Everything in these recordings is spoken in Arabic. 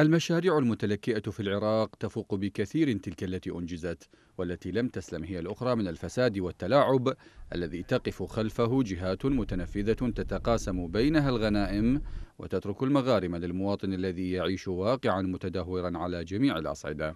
المشاريع المتلكئة في العراق تفوق بكثير تلك التي أنجزت والتي لم تسلم هي الأخرى من الفساد والتلاعب الذي تقف خلفه جهات متنفذة تتقاسم بينها الغنائم وتترك المغارم للمواطن الذي يعيش واقعا متدهورا على جميع الأصعدة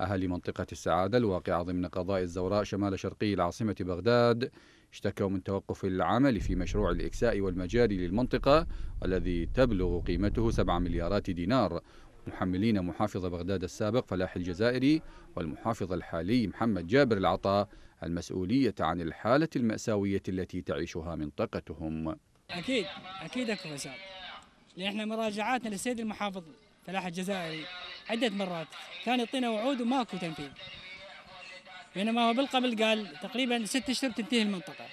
أهالي منطقة السعادة الواقعة ضمن قضاء الزوراء شمال شرقي العاصمة بغداد اشتكوا من توقف العمل في مشروع الإكساء والمجاري للمنطقة الذي تبلغ قيمته 7 مليارات دينار محملين محافظ بغداد السابق فلاح الجزائري والمحافظ الحالي محمد جابر العطاء المسؤولية عن الحالة المأساوية التي تعيشها منطقتهم أكيد أكيد أكو فساد لأن احنا مراجعاتنا للسيد المحافظ فلاح الجزائري عدة مرات كان يعطينا وعود وماكو تنفيذ بينما هو بالقبل قال تقريبا ست اشهر تنتهي المنطقة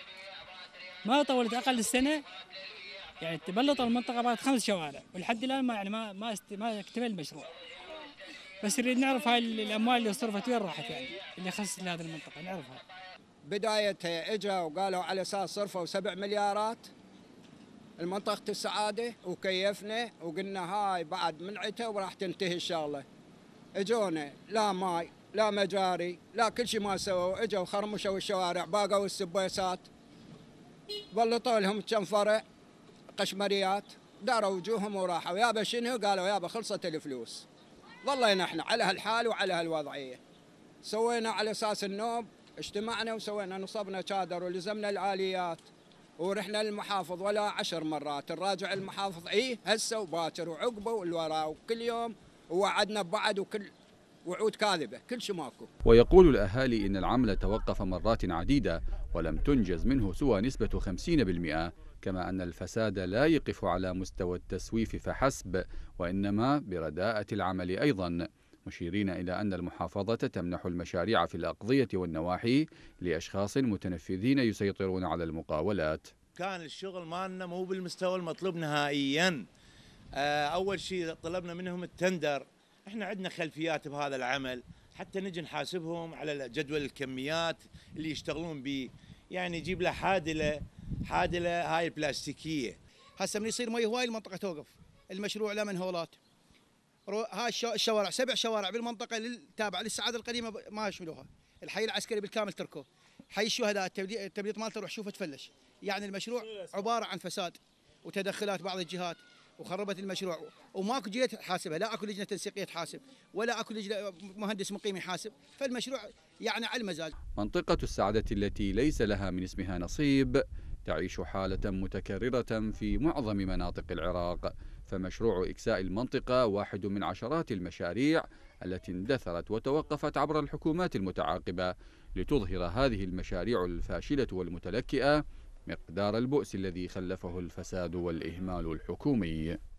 ما طولت أقل السنة يعني تبلط المنطقه بعد خمس شوارع ولحد الان ما يعني ما ما, است... ما اكتمل المشروع بس نريد نعرف هاي الاموال اللي صرفت وين راحت يعني اللي خصصت لهذه المنطقه نعرفها بداية اجا وقالوا على اساس صرفوا 7 مليارات المنطقة السعادة وكيفنا وقلنا هاي بعد منعتها وراح تنتهي ان شاء الله اجونا لا ماي لا مجاري لا كل شيء ما سووا اجوا خرمشوا الشوارع باقوا السبيسات بلطوا لهم كم فرع القشمريات داروا وجوههم وراحوا يابا شنو قالوا يابا خلصت الفلوس ظلينا احنا على هالحال وعلى هالوضعيه سوينا على اساس النوب اجتمعنا وسوينا نصبنا شادر ولزمنا العاليات ورحنا للمحافظ ولا عشر مرات نراجع المحافظ اي هسه وباكر وعقبه والوراء وكل يوم ووعدنا ببعد وكل وعود كاذبه كل شيء ماكو ويقول الاهالي ان العمل توقف مرات عديده ولم تنجز منه سوى نسبه 50% كما أن الفساد لا يقف على مستوى التسويف فحسب وإنما برداءة العمل أيضا مشيرين إلى أن المحافظة تمنح المشاريع في الأقضية والنواحي لأشخاص متنفذين يسيطرون على المقاولات كان الشغل مالنا مو بالمستوى المطلوب نهائيا آه، أول شيء طلبنا منهم التندر احنا عندنا خلفيات بهذا العمل حتى نجي نحاسبهم على جدول الكميات اللي يشتغلون به يعني يجيب له حادله حادله هاي البلاستيكيه هسه من يصير مي هواي المنطقه توقف المشروع لا منهولات هاي الشوارع سبع شوارع بالمنطقه التابعه للسعاده القديمه ما شملوها الحي العسكري بالكامل تركوه حي الشهداء التبليط مالته روح شوفه تفلش يعني المشروع عباره عن فساد وتدخلات بعض الجهات وخربت المشروع وماكو جهه تحاسبها لا اكو لجنه تنسيقيه تحاسب ولا اكو لجنه مهندس مقيم يحاسب فالمشروع يعني على المزاج منطقه السعاده التي ليس لها من اسمها نصيب تعيش حالة متكررة في معظم مناطق العراق فمشروع إكساء المنطقة واحد من عشرات المشاريع التي اندثرت وتوقفت عبر الحكومات المتعاقبة لتظهر هذه المشاريع الفاشلة والمتلكئة مقدار البؤس الذي خلفه الفساد والإهمال الحكومي